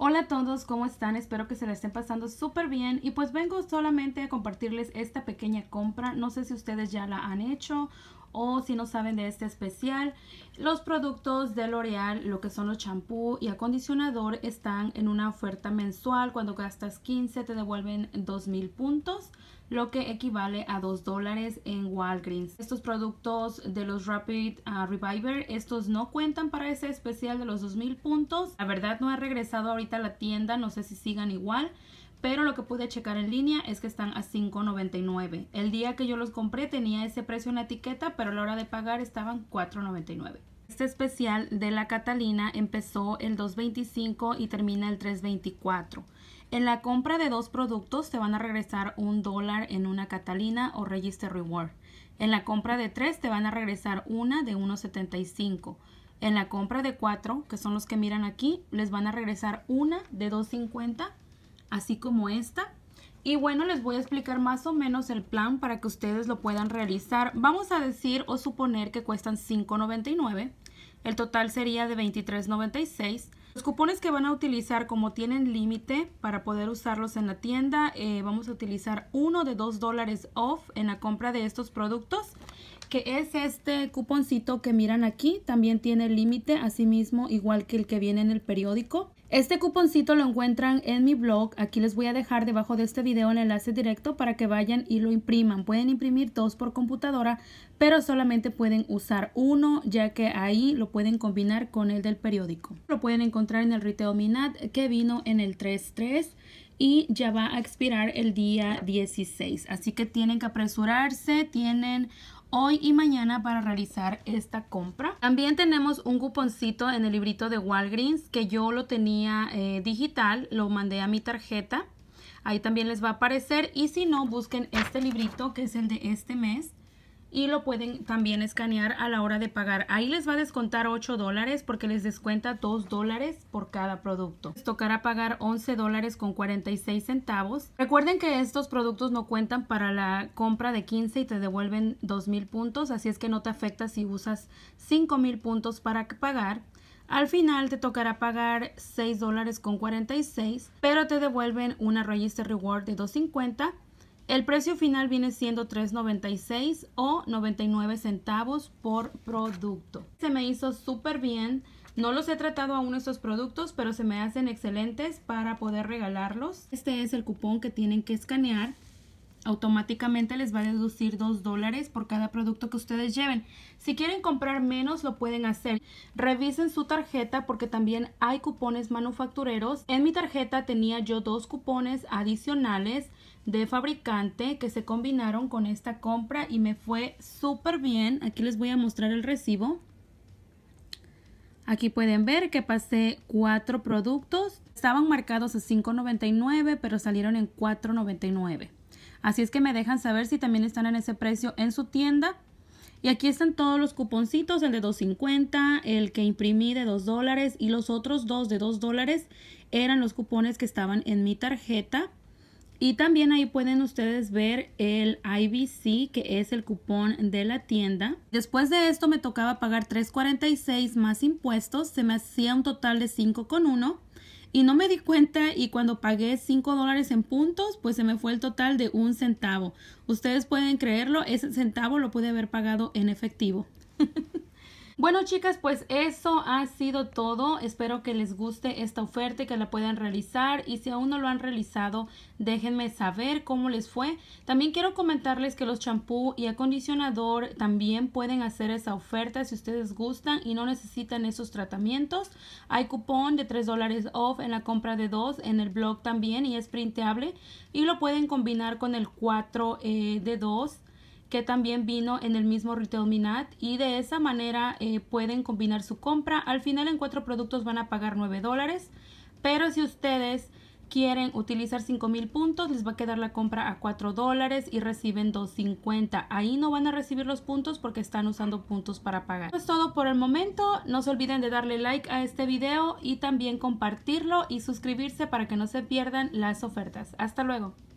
Hola a todos, ¿cómo están? Espero que se la estén pasando súper bien y pues vengo solamente a compartirles esta pequeña compra. No sé si ustedes ya la han hecho o si no saben de este especial, los productos de L'Oreal, lo que son los champú y acondicionador, están en una oferta mensual. Cuando gastas 15 te devuelven 2.000 puntos, lo que equivale a 2 dólares en Walgreens. Estos productos de los Rapid ah, Reviver, estos no cuentan para ese especial de los 2.000 puntos. La verdad no he regresado ahorita a la tienda, no sé si sigan igual pero lo que pude checar en línea es que están a $5.99. El día que yo los compré tenía ese precio en la etiqueta, pero a la hora de pagar estaban $4.99. Este especial de la Catalina empezó el 2.25 y termina el 3.24. En la compra de dos productos te van a regresar un dólar en una Catalina o Register Reward. En la compra de tres te van a regresar una de 1.75. En la compra de cuatro, que son los que miran aquí, les van a regresar una de 2.50 así como esta. Y bueno, les voy a explicar más o menos el plan para que ustedes lo puedan realizar. Vamos a decir o suponer que cuestan $5.99. El total sería de $23.96. Los cupones que van a utilizar, como tienen límite para poder usarlos en la tienda, eh, vamos a utilizar uno de $2 dólares off en la compra de estos productos, que es este cuponcito que miran aquí. También tiene límite, asimismo, igual que el que viene en el periódico. Este cuponcito lo encuentran en mi blog, aquí les voy a dejar debajo de este video el enlace directo para que vayan y lo impriman. Pueden imprimir dos por computadora, pero solamente pueden usar uno ya que ahí lo pueden combinar con el del periódico. Lo pueden encontrar en el Riteo Minat que vino en el 3.3 y ya va a expirar el día 16. Así que tienen que apresurarse, tienen hoy y mañana para realizar esta compra. También tenemos un cuponcito en el librito de Walgreens que yo lo tenía eh, digital, lo mandé a mi tarjeta. Ahí también les va a aparecer y si no, busquen este librito que es el de este mes y lo pueden también escanear a la hora de pagar. Ahí les va a descontar 8 dólares porque les descuenta 2 dólares por cada producto. Les tocará pagar 11 dólares con 46 centavos. Recuerden que estos productos no cuentan para la compra de 15 y te devuelven 2,000 puntos, así es que no te afecta si usas 5,000 puntos para pagar. Al final te tocará pagar 6 dólares con 46, pero te devuelven una Register Reward de 250 el precio final viene siendo 3.96 o 99 centavos por producto. Se me hizo súper bien. No los he tratado aún estos productos, pero se me hacen excelentes para poder regalarlos. Este es el cupón que tienen que escanear automáticamente les va a deducir 2 dólares por cada producto que ustedes lleven. Si quieren comprar menos, lo pueden hacer. Revisen su tarjeta porque también hay cupones manufactureros. En mi tarjeta tenía yo dos cupones adicionales de fabricante que se combinaron con esta compra y me fue súper bien. Aquí les voy a mostrar el recibo. Aquí pueden ver que pasé cuatro productos. Estaban marcados a $5.99, pero salieron en $4.99. Así es que me dejan saber si también están en ese precio en su tienda. Y aquí están todos los cuponcitos, el de 2.50, el que imprimí de 2 dólares y los otros dos de 2 dólares eran los cupones que estaban en mi tarjeta. Y también ahí pueden ustedes ver el IBC, que es el cupón de la tienda. Después de esto me tocaba pagar $3.46 más impuestos, se me hacía un total de $5.1 y no me di cuenta y cuando pagué 5 dólares en puntos, pues se me fue el total de un centavo. Ustedes pueden creerlo, ese centavo lo pude haber pagado en efectivo. Bueno, chicas, pues eso ha sido todo. Espero que les guste esta oferta y que la puedan realizar. Y si aún no lo han realizado, déjenme saber cómo les fue. También quiero comentarles que los champú y acondicionador también pueden hacer esa oferta si ustedes gustan y no necesitan esos tratamientos. Hay cupón de 3 dólares off en la compra de 2 en el blog también y es printable Y lo pueden combinar con el 4 eh, de 2 que también vino en el mismo Retail Minat y de esa manera eh, pueden combinar su compra. Al final en cuatro productos van a pagar 9 dólares, pero si ustedes quieren utilizar 5000 puntos, les va a quedar la compra a 4 dólares y reciben 250. Ahí no van a recibir los puntos porque están usando puntos para pagar. es todo por el momento. No se olviden de darle like a este video y también compartirlo y suscribirse para que no se pierdan las ofertas. Hasta luego.